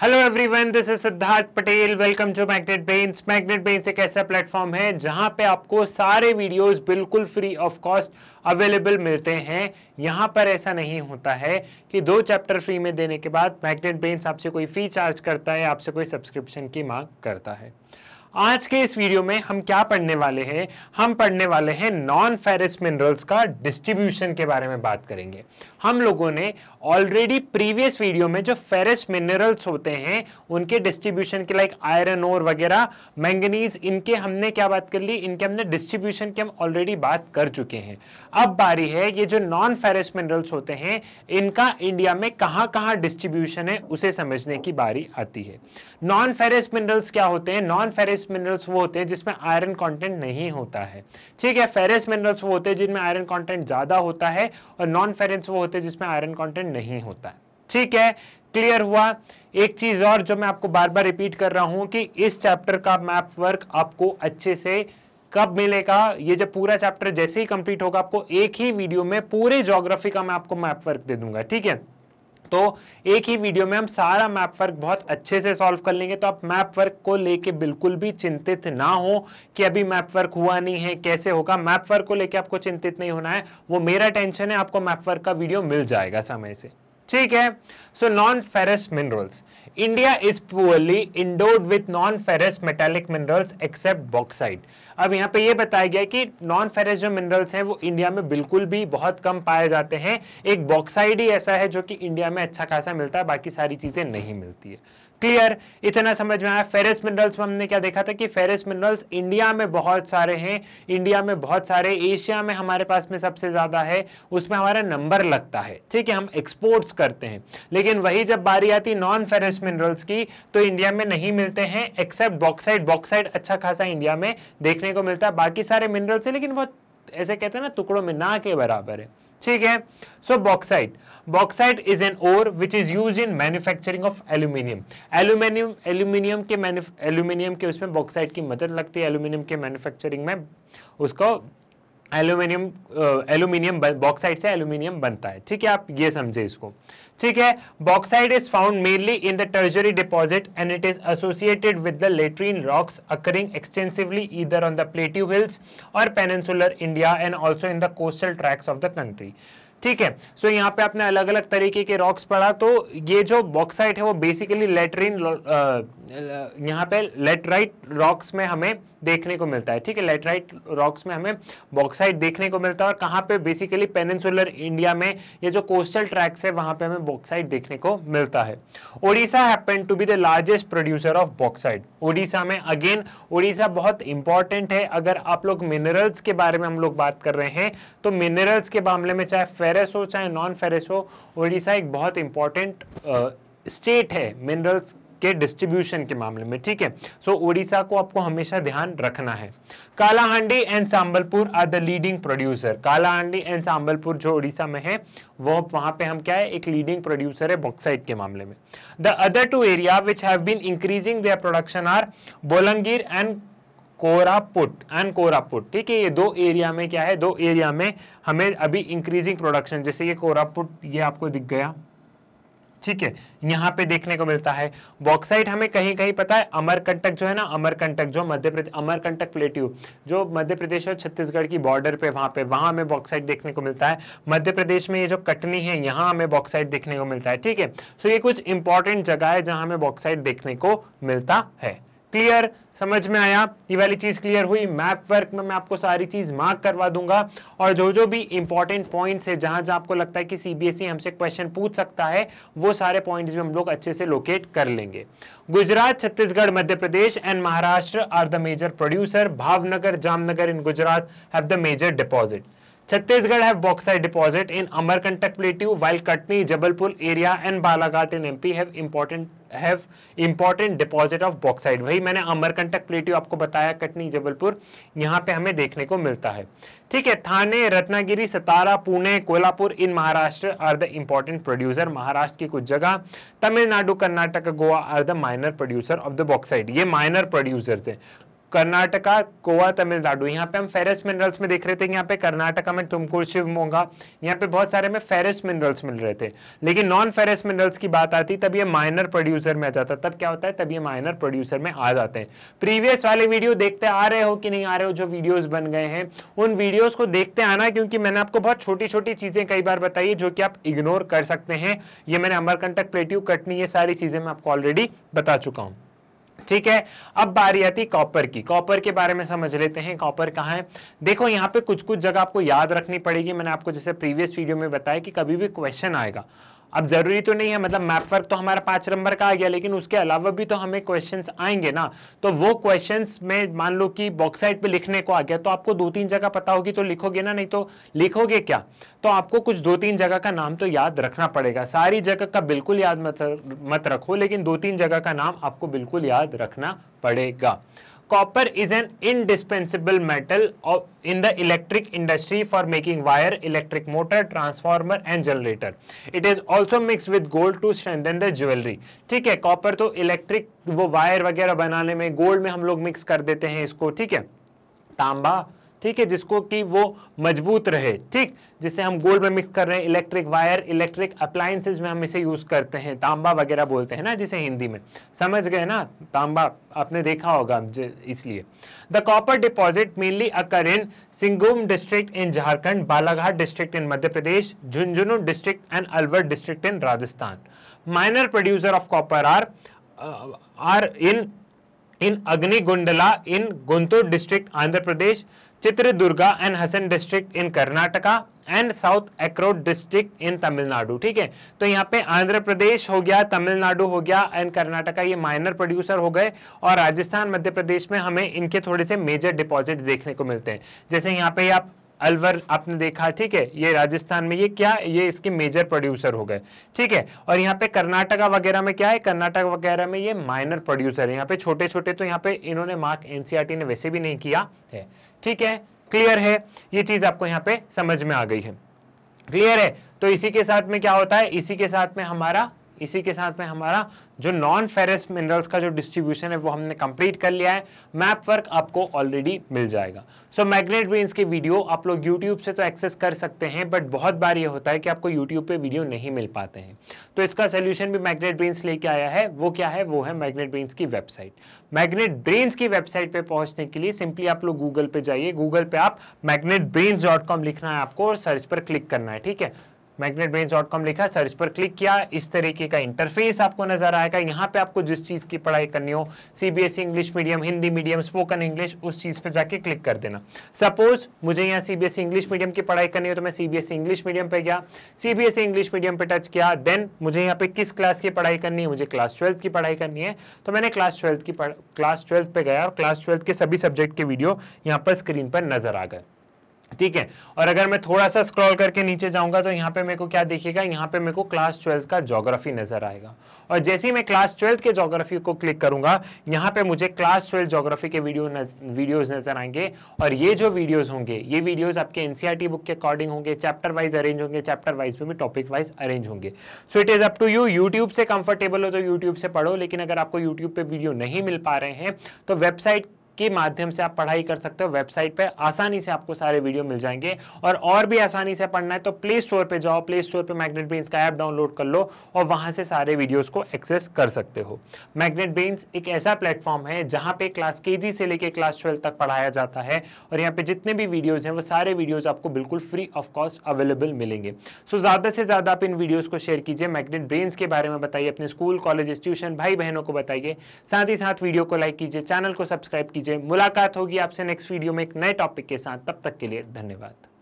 hello everyone this is Siddharth Patel welcome to magnet brains magnet brains एक ऐसा platform है जहां पे आपको सारे वीडियोस बिल्कुल फ्री ऑफ कॉस्ट अवेलेबल मिलते हैं यहां पर ऐसा नहीं होता है कि दो चैप्टर फ्री में देने के बाद मैग्नेट बेन्स आपसे कोई फ़ी चार्ज करता है आपसे कोई सब्सक्रिप्शन की मांग करता है आज के इस वीडियो में हम क्या पढ़ने वाले हैं हम पढ़ने वाले हैं नॉन फेरिस मिनरल्स का डिस्ट्रीब्यूशन के बारे में बात करेंगे हम लोगों ने ऑलरेडी प्रीवियस वीडियो में जो फेरिस मिनरल्स होते हैं उनके डिस्ट्रीब्यूशन के लाइक आयरन और वगैरह मैंगनीज इनके हमने क्या बात कर ली इनके हमने डिस्ट्रीब्यूशन की हम ऑलरेडी बात कर चुके हैं अब बारी है ये जो नॉन फेरिस मिनरल्स होते हैं इनका इंडिया में कहाँ कहाँ डिस्ट्रीब्यूशन है उसे समझने की बारी आती है नॉन फेरिस मिनरल्स क्या होते हैं नॉन फेरिस मिनरल्स वो होते हैं जिसमें आयरन कंटेंट नहीं होता है ठीक है फेरिस मिनरल्स वो होते हैं जिनमें आयरन कंटेंट ज़्यादा होता है और नॉन फेरेंस वो होते हैं जिसमें आयरन कंटेंट नहीं होता है ठीक है क्लियर हुआ एक चीज़ और जो मैं आपको बार बार रिपीट कर रहा हूं कि इस चैप्टर का मैप वर्क आपको अच्छे से कब मिलेगा ये जब पूरा चैप्टर जैसे ही कंप्लीट होगा आपको एक ही वीडियो में पूरे ज्योग्राफी का मैं आपको मैप वर्क दे दूंगा ठीक है तो एक ही वीडियो में हम सारा मैप वर्क बहुत अच्छे से सॉल्व कर लेंगे तो आप मैप वर्क को लेके बिल्कुल भी चिंतित ना हो कि अभी मैप वर्क हुआ नहीं है कैसे होगा मैप वर्क को लेके आपको चिंतित नहीं होना है वो मेरा टेंशन है आपको मैप वर्क का वीडियो मिल जाएगा समय से ठीक है so non ferrous minerals India is poorly endowed with non ferrous metallic minerals except bauxite अब यहाँ पे ये बताया गया कि नॉन फेरस जो मिनरल्स हैं वो इंडिया में बिल्कुल भी बहुत कम पाए जाते हैं एक बॉक्साइड ही ऐसा है जो कि इंडिया में अच्छा खासा मिलता है बाकी सारी चीज़ें नहीं मिलती है क्लियर इतना समझ में आया फेरेस मिनरल्स में हमने क्या देखा था कि फेरेस मिनरल्स इंडिया में बहुत सारे हैं इंडिया में बहुत सारे एशिया में हमारे पास में सबसे ज़्यादा है उसमें हमारा नंबर लगता है ठीक है हम एक्सपोर्ट्स करते हैं लेकिन वही जब बारी आती नॉन फेरेस मिनरल्स की तो इंडिया में नहीं मिलते हैं एक्सेप्ट बॉक्साइड बॉक्साइड अच्छा खासा इंडिया में देखने को मिलता है बाकी सारे मिनरल्स है लेकिन बहुत ऐसे कहते हैं ना टुकड़ों में ना के बराबर है ठीक है so bauxite bauxite is an ore which is use in manufacturing of aluminium aluminium aluminium के एल्यूमिनियम के उसमें बॉक्साइट की मदद लगती है एल्यूमिनियम के मैन्युफैक्चरिंग में उसको एल्यूमिनियम एल्यूमिनियम बॉक्साइड से एल्यूमिनियम बनता है ठीक है आप ये समझे इसको ठीक है bauxite is found mainly in the tertiary deposit and it is associated with the laterite rocks occurring extensively either on the plateau hills और peninsular India and also in the coastal tracts of the country ठीक है सो so, यहाँ पे आपने अलग अलग तरीके के रॉक्स पढ़ा तो ये जो बॉक्साइट है वो बेसिकली लेटरिन यहाँ पे लेटराइट रॉक्स में हमें देखने को मिलता है ठीक है लेटराइट रॉक्स में हमें बॉक्साइट देखने को मिलता है और कहाँ पे बेसिकली पेनिनसुलर इंडिया में ये जो कोस्टल ट्रैक्स है वहां पे हमें बॉक्साइट देखने को मिलता है Odisha happen to be the largest producer of bauxite Odisha में अगेन ओडिशा बहुत इंपॉर्टेंट है अगर आप लोग मिनरल्स के बारे में हम लोग बात कर रहे हैं तो मिनरल्स के मामले में चाहे फेरेस हो चाहे नॉन फेरेस हो ओडिशा एक बहुत इंपॉर्टेंट स्टेट है मिनरल्स के डिस्ट्रीब्यूशन के मामले में ठीक है सो उड़ीसा को आपको हमेशा ध्यान रखना है Kalahandi and Sambalpur are the leading producer Kalahandi and Sambalpur जो उड़ीसा में है वो वहां पे हम क्या है एक लीडिंग प्रोड्यूसर है बॉक्साइट के मामले में the other two area which have been increasing their production are Bolangir and Koraput and Koraput ठीक है ये दो एरिया में क्या है दो एरिया में हमें अभी इंक्रीजिंग प्रोडक्शन जैसे ये कोरापुट ये आपको दिख गया ठीक है यहाँ पे देखने को मिलता है बॉक्साइट हमें कहीं कहीं पता है अमरकंटक जो है ना अमरकंटक जो मध्य प्रदेश अमरकंटक प्लेट्यू जो मध्य प्रदेश और छत्तीसगढ़ की बॉर्डर पे वहां पे वहां हमें बॉक्साइट देखने को मिलता है मध्य प्रदेश में ये जो कटनी है यहाँ हमें बॉक्साइट देखने को मिलता है ठीक है सो तो ये कुछ इंपॉर्टेंट जगह है जहां हमें बॉक्साइट देखने को मिलता है क्लियर समझ में आया ये वाली चीज़ क्लियर हुई मैप वर्क में मैं आपको सारी चीज़ मार्क करवा दूंगा और जो जो भी इंपॉर्टेंट पॉइंट्स है जहां जहां आपको लगता है कि सीबीएसई e हमसे क्वेश्चन पूछ सकता है वो सारे पॉइंट्स भी हम लोग अच्छे से लोकेट कर लेंगे Gujarat Chhattisgarh Madhya Pradesh and Maharashtra are the major producer Bhavnagar Jamnagar in Gujarat have the major deposit Chhattisgarh have bauxite deposit in Amarkantak plateau while Katni Jabalpur area and Balaghat in MP have important have important deposit of bauxite वही मैंने अमरकंटक प्लेट्यू आपको बताया कटनी जबलपुर यहाँ पे हमें देखने को मिलता है ठीक है Thane Ratnagiri Satara Pune Kolhapur in Maharashtra are the important producer Maharashtra की कुछ जगह Tamil Nadu Karnataka Goa are the minor producer of the bauxite ये माइनर प्रोड्यूसर्स हैं कर्नाटका गोवा तमिलनाडु यहाँ पे हम फेरस मिनरल्स में देख रहे थे यहाँ पे कर्नाटका में तुमकुर शिवमोगा यहाँ पे बहुत सारे में फेरस मिनरल्स मिल रहे थे लेकिन नॉन फेरस मिनरल्स की बात आती तब ये माइनर प्रोड्यूसर में आ जाता तब क्या होता है तब ये माइनर प्रोड्यूसर में आ जाते हैं प्रीवियस वाले वीडियो देखते आ रहे हो कि नहीं आ रहे हो जो वीडियोज बन गए हैं उन वीडियोज को देखते आना क्योंकि मैंने आपको बहुत छोटी छोटी चीजें कई बार बताई जो कि आप इग्नोर कर सकते हैं ये मैंने अमरकंटक प्लेट्यू कटनी ये सारी चीजें मैं आपको ऑलरेडी बता चुका हूँ ठीक है अब बारी आती कॉपर की कॉपर के बारे में समझ लेते हैं कॉपर कहाँ है देखो यहाँ पे कुछ कुछ जगह आपको याद रखनी पड़ेगी मैंने आपको जैसे प्रीवियस वीडियो में बताया कि कभी भी क्वेश्चन आएगा अब जरूरी तो नहीं है मतलब मैप वर्क तो हमारा पांच नंबर का आ गया लेकिन उसके अलावा भी तो हमें क्वेश्चन आएंगे ना तो वो क्वेश्चन में मान लो कि बॉक्साइट पे लिखने को आ गया तो आपको दो तीन जगह पता होगी तो लिखोगे ना नहीं तो लिखोगे क्या तो आपको कुछ दो तीन जगह का नाम तो याद रखना पड़ेगा सारी जगह का बिल्कुल याद मत मत रखो लेकिन दो तीन जगह का नाम आपको बिल्कुल याद रखना पड़ेगा copper is an indispensable metal in the electric industry for making wire electric motor transformer and generator it is also mix with gold to strengthen the jewellery ठीक है कॉपर तो इलेक्ट्रिक वो वायर वगैरह बनाने में गोल्ड में हम लोग मिक्स कर देते हैं इसको ठीक है तांबा ठीक है जिसको कि वो मजबूत रहे ठीक जिसे हम गोल्ड में मिक्स कर रहे हैं इलेक्ट्रिक वायर इलेक्ट्रिक अप्लायंसेज में हम इसे यूज़ करते हैं तांबा वगैरह बोलते हैं ना जिसे हिंदी में समझ गए ना तांबा आपने देखा होगा इसलिए the copper deposit mainly occur in Singhbhum district in Jharkhand Balaghat district in Madhya Pradesh Jhunjhunu district and Alwar district in Rajasthan minor producer of copper are are in in Agnigundala in Guntur district Andhra Pradesh Chitradurga and Hassan district in Karnataka and South एक्रोड डिस्ट्रिक्ट इन तमिलनाडु ठीक है तो यहाँ पे आंध्र प्रदेश हो गया तमिलनाडु हो गया एंड कर्नाटका ये माइनर प्रोड्यूसर हो गए और राजस्थान मध्य प्रदेश में हमें इनके थोड़े से मेजर डिपॉजिट देखने को मिलते हैं जैसे यहाँ पे आप अलवर आपने देखा ठीक है ये राजस्थान में ये क्या ये इसके मेजर प्रोड्यूसर हो गए ठीक है और यहाँ पे कर्नाटका वगैरह में क्या है कर्नाटक वगैरह में ये माइनर प्रोड्यूसर है यहाँ पे छोटे छोटे तो यहाँ पे इन्होंने मार्क एनसीआरटी e ने वैसे भी नहीं किया है ठीक है क्लियर है ये चीज आपको यहाँ पे समझ में आ गई है क्लियर है तो इसी के साथ में क्या होता है इसी के साथ में हमारा इसी के साथ में हमारा जो नॉन फेरस मिनरल्स का जो डिस्ट्रीब्यूशन है वो हमने कंप्लीट कर लिया है मैप वर्क आपको ऑलरेडी मिल जाएगा सो मैग्नेट वेन्स के वीडियो आप लोग यूट्यूब से तो एक्सेस कर सकते हैं बट बहुत बार ये होता है कि आपको यूट्यूब पे वीडियो नहीं मिल पाते हैं तो इसका सोल्यूशन भी मैग्नेट ब्रेन्स लेके आया है वो क्या है वो है मैग्नेट ब्रेन्स की वेबसाइट मैग्नेट ब्रेन्स की वेबसाइट पे पहुंचने के लिए सिंपली आप लोग गूगल पे जाइए गूगल पे आप मैग्नेट लिखना है आपको और सर्च पर क्लिक करना है ठीक है कॉम लिखा सर्च पर क्लिक किया इस तरीके का इंटरफेस आपको नजर आएगा यहाँ पे आपको जिस चीज़ की पढ़ाई करनी हो CBSE English medium Hindi medium spoken English उस चीज़ पे जाके क्लिक कर देना सपोज मुझे यहाँ सीबीएसई इंग्लिश मीडियम की पढ़ाई करनी हो तो मैं सीबीएसई इंग्लिश मीडियम पे गया सीबीएसई इंग्लिश मीडियम पे टच किया देन मुझे यहाँ पे किस क्लास की पढ़ाई करनी है मुझे क्लास ट्वेल्थ की पढ़ाई करनी है तो मैंने क्लास ट्वेल्थ की क्लास ट्वेल्थ पे गया और क्लास ट्वेल्थ के सभी सब्जेक्ट के वीडियो यहाँ पर स्क्रीन पर नजर आ गए ठीक है और अगर मैं थोड़ा सा स्क्रॉल करके नीचे जाऊंगा तो यहाँ पे मेरे को क्या देखिएगा यहाँ पे मेरे को क्लास ट्वेल्थ का जोग्राफी नजर आएगा और जैसे ही मैं क्लास ट्वेल्थ के जोग्राफी को क्लिक करूंगा यहाँ पे मुझे क्लास ट्वेल्थ जोग्राफी के वीडियो नज, वीडियोस नजर आएंगे और ये जो वीडियोज होंगे ये वीडियोज आपके एनसीआरटी बुक e के अकॉर्डिंग होंगे चैप्टर वाइज अरेंज होंगे चैप्टर वाइज में भी टॉपिक वाइज अरेंज होंगे so it is up to you YouTube से कंफर्टेबल हो तो यूट्यूब से पढ़ो लेकिन अगर आपको यूट्यूब पे वीडियो नहीं मिल पा रहे हैं तो वेबसाइट के माध्यम से आप पढ़ाई कर सकते हो वेबसाइट पे आसानी से आपको सारे वीडियो मिल जाएंगे और और भी आसानी से पढ़ना है तो प्ले स्टोर पे जाओ प्ले स्टोर पे मैग्नेट बेन्स का ऐप डाउनलोड कर लो और वहां से सारे वीडियोस को एक्सेस कर सकते हो मैग्नेट बेन्स एक ऐसा प्लेटफॉर्म है जहां पे क्लास के से लेकर क्लास ट्वेल्व तक पढ़ाया जाता है और यहाँ पे जितने भी वीडियोज़ हैं वो सारे वीडियोज़ आपको बिल्कुल फ्री ऑफ कॉस्ट अवेलेबल मिलेंगे सो ज़्यादा से ज़्यादा आप इन वीडियोज़ को शेयर कीजिए मैग्नेट ब्रेन्स के बारे में बताइए अपने स्कूल कॉलेज ट्यूशन भाई बहनों को बताइए साथ ही साथ वीडियो को लाइक कीजिए चैनल को सब्सक्राइब कीजिए कीजिए मुलाकात होगी आपसे नेक्स्ट वीडियो में एक नए टॉपिक के साथ तब तक के लिए धन्यवाद